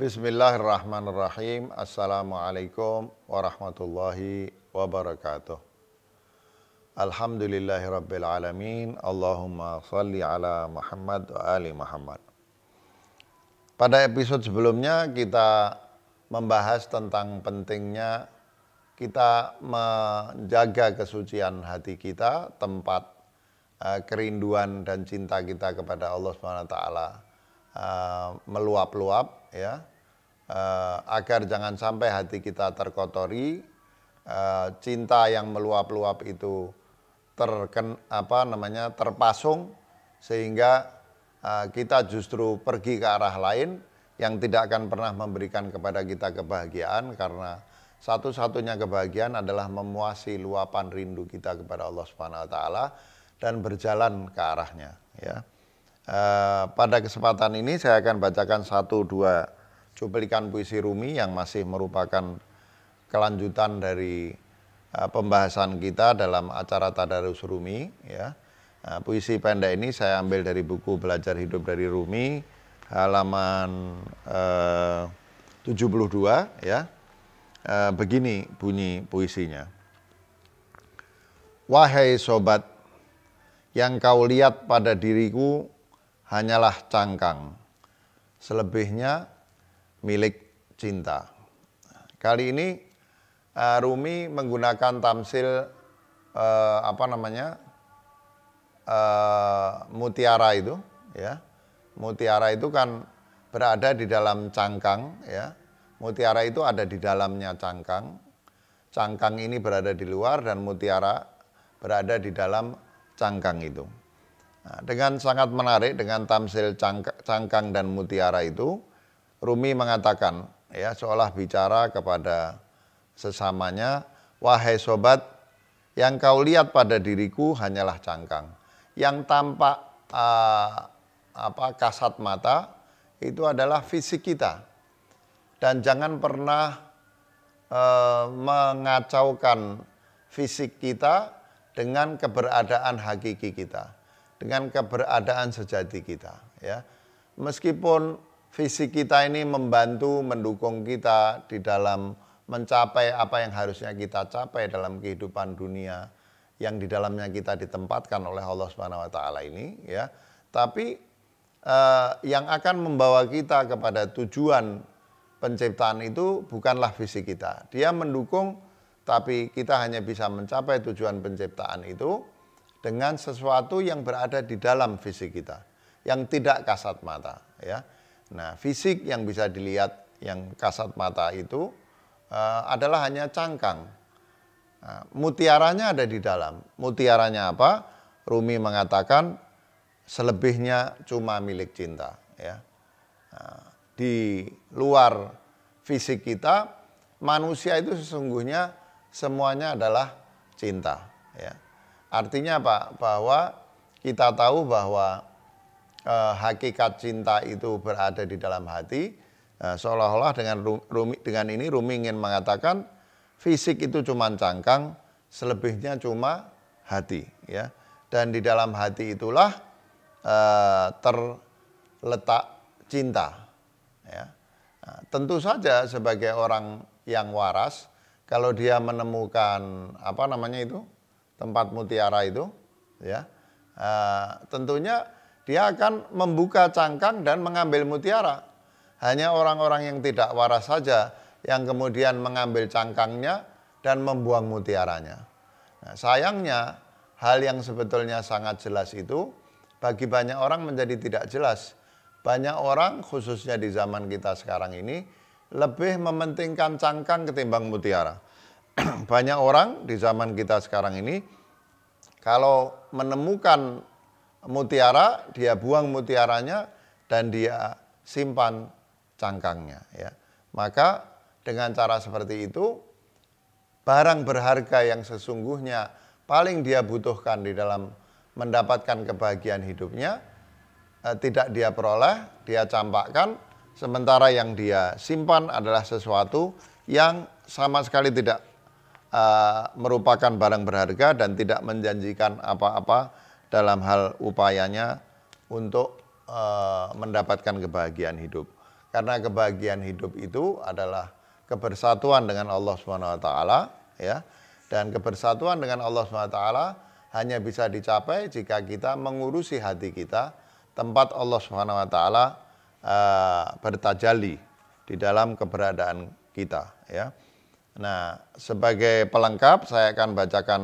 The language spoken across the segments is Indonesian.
Bismillahirrahmanirrahim. Assalamualaikum warahmatullahi wabarakatuh. Alhamdulillahi Allahumma salli ala Muhammad wa ali Muhammad. Pada episode sebelumnya kita membahas tentang pentingnya kita menjaga kesucian hati kita, tempat uh, kerinduan dan cinta kita kepada Allah Subhanahu wa taala uh, meluap-luap ya. Uh, agar jangan sampai hati kita terkotori, uh, cinta yang meluap-luap itu terken apa namanya terpasung sehingga uh, kita justru pergi ke arah lain yang tidak akan pernah memberikan kepada kita kebahagiaan karena satu-satunya kebahagiaan adalah memuasi luapan rindu kita kepada Allah Subhanahu wa taala dan berjalan ke arahnya, ya. E, pada kesempatan ini saya akan bacakan satu dua cuplikan puisi Rumi yang masih merupakan kelanjutan dari e, pembahasan kita dalam acara Tadarus Rumi ya. E, puisi pendek ini saya ambil dari buku Belajar Hidup dari Rumi halaman e, 72 ya. Eh, begini bunyi puisinya. Wahai sobat, yang kau lihat pada diriku hanyalah cangkang. Selebihnya milik cinta. Kali ini uh, Rumi menggunakan tamsil uh, apa namanya uh, mutiara itu, ya. Mutiara itu kan berada di dalam cangkang, ya Mutiara itu ada di dalamnya cangkang. Cangkang ini berada di luar dan mutiara berada di dalam cangkang itu. Nah, dengan sangat menarik dengan tamsil cangkang dan mutiara itu, Rumi mengatakan ya seolah bicara kepada sesamanya, wahai sobat, yang kau lihat pada diriku hanyalah cangkang. Yang tampak uh, apa kasat mata itu adalah fisik kita dan jangan pernah uh, mengacaukan fisik kita dengan keberadaan hakiki kita, dengan keberadaan sejati kita, ya. Meskipun fisik kita ini membantu mendukung kita di dalam mencapai apa yang harusnya kita capai dalam kehidupan dunia yang di dalamnya kita ditempatkan oleh Allah Subhanahu wa taala ini ya. Tapi eh, yang akan membawa kita kepada tujuan penciptaan itu bukanlah visi kita. Dia mendukung tapi kita hanya bisa mencapai tujuan penciptaan itu dengan sesuatu yang berada di dalam visi kita, yang tidak kasat mata, ya. Nah, fisik yang bisa dilihat yang kasat mata itu uh, adalah hanya cangkang. Nah, mutiaranya ada di dalam. Mutiaranya apa? Rumi mengatakan selebihnya cuma milik cinta, ya. Nah, di luar fisik kita, manusia itu sesungguhnya semuanya adalah cinta. Ya. Artinya apa? Bahwa kita tahu bahwa e, hakikat cinta itu berada di dalam hati. E, seolah-olah dengan dengan ini Rumi ingin mengatakan fisik itu cuma cangkang, selebihnya cuma hati. Ya. Dan di dalam hati itulah e, terletak cinta Ya. Nah, tentu saja sebagai orang yang waras, kalau dia menemukan apa namanya itu tempat mutiara itu, ya uh, tentunya dia akan membuka cangkang dan mengambil mutiara. Hanya orang-orang yang tidak waras saja yang kemudian mengambil cangkangnya dan membuang mutiaranya. Nah, sayangnya hal yang sebetulnya sangat jelas itu bagi banyak orang menjadi tidak jelas banyak orang khususnya di zaman kita sekarang ini lebih mementingkan cangkang ketimbang mutiara. Banyak orang di zaman kita sekarang ini kalau menemukan mutiara, dia buang mutiaranya dan dia simpan cangkangnya ya. Maka dengan cara seperti itu barang berharga yang sesungguhnya paling dia butuhkan di dalam mendapatkan kebahagiaan hidupnya Eh, tidak dia peroleh, dia campakkan, sementara yang dia simpan adalah sesuatu yang sama sekali tidak eh, merupakan barang berharga dan tidak menjanjikan apa-apa dalam hal upayanya untuk eh, mendapatkan kebahagiaan hidup. Karena kebahagiaan hidup itu adalah kebersatuan dengan Allah Subhanahu wa taala, ya. Dan kebersatuan dengan Allah Subhanahu wa taala hanya bisa dicapai jika kita mengurusi hati kita tempat Allah Subhanahu wa taala uh, bertajali di dalam keberadaan kita ya. Nah, sebagai pelengkap saya akan bacakan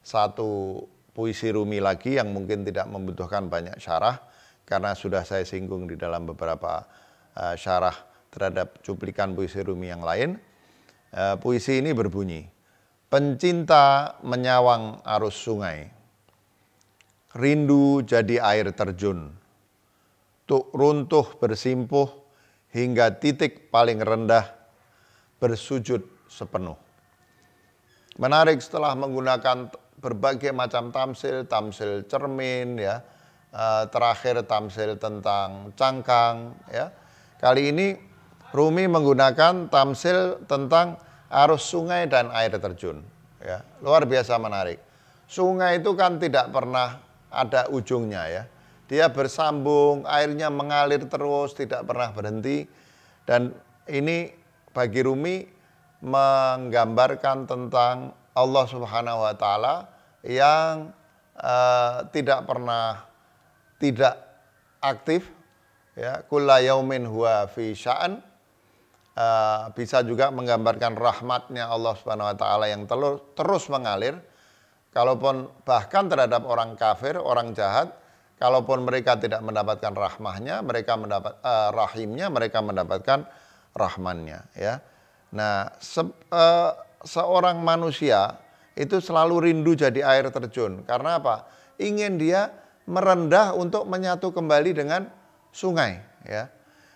satu puisi Rumi lagi yang mungkin tidak membutuhkan banyak syarah karena sudah saya singgung di dalam beberapa uh, syarah terhadap cuplikan puisi Rumi yang lain. Uh, puisi ini berbunyi, Pencinta menyawang arus sungai, rindu jadi air terjun, untuk runtuh bersimpuh hingga titik paling rendah bersujud sepenuh. Menarik setelah menggunakan berbagai macam tamsil, tamsil cermin ya, eh, terakhir tamsil tentang cangkang ya. Kali ini Rumi menggunakan tamsil tentang arus sungai dan air terjun ya. Luar biasa menarik. Sungai itu kan tidak pernah ada ujungnya ya dia bersambung, airnya mengalir terus, tidak pernah berhenti. Dan ini bagi Rumi menggambarkan tentang Allah Subhanahu wa taala yang uh, tidak pernah tidak aktif ya kula yaumin huwa fi sya'an uh, bisa juga menggambarkan rahmatnya Allah Subhanahu wa taala yang terus terus mengalir kalaupun bahkan terhadap orang kafir, orang jahat Kalaupun mereka tidak mendapatkan rahmahnya, mereka mendapat uh, rahimnya, mereka mendapatkan rahmannya. Ya. Nah, se, uh, seorang manusia itu selalu rindu jadi air terjun. Karena apa? Ingin dia merendah untuk menyatu kembali dengan sungai. Ya.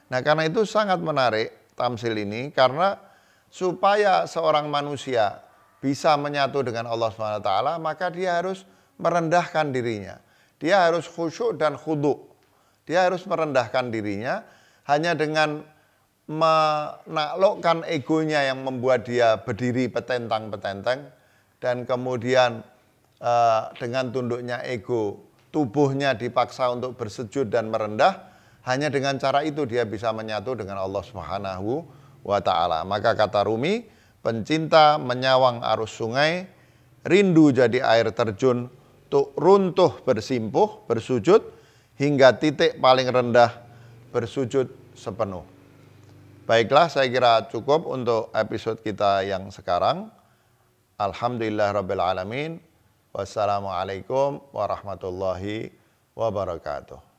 Nah, karena itu sangat menarik tamsil ini karena supaya seorang manusia bisa menyatu dengan Allah Subhanahu wa taala, maka dia harus merendahkan dirinya. Dia harus khusyuk dan khuduk. Dia harus merendahkan dirinya hanya dengan menaklukkan egonya yang membuat dia berdiri petentang petentang dan kemudian eh, dengan tunduknya ego tubuhnya dipaksa untuk bersujud dan merendah hanya dengan cara itu dia bisa menyatu dengan Allah Subhanahu wa taala. Maka kata Rumi, pencinta menyawang arus sungai, rindu jadi air terjun, untuk runtuh bersimpuh, bersujud, hingga titik paling rendah bersujud sepenuh. Baiklah, saya kira cukup untuk episode kita yang sekarang. Alhamdulillah Rabbil Alamin. Wassalamualaikum warahmatullahi wabarakatuh.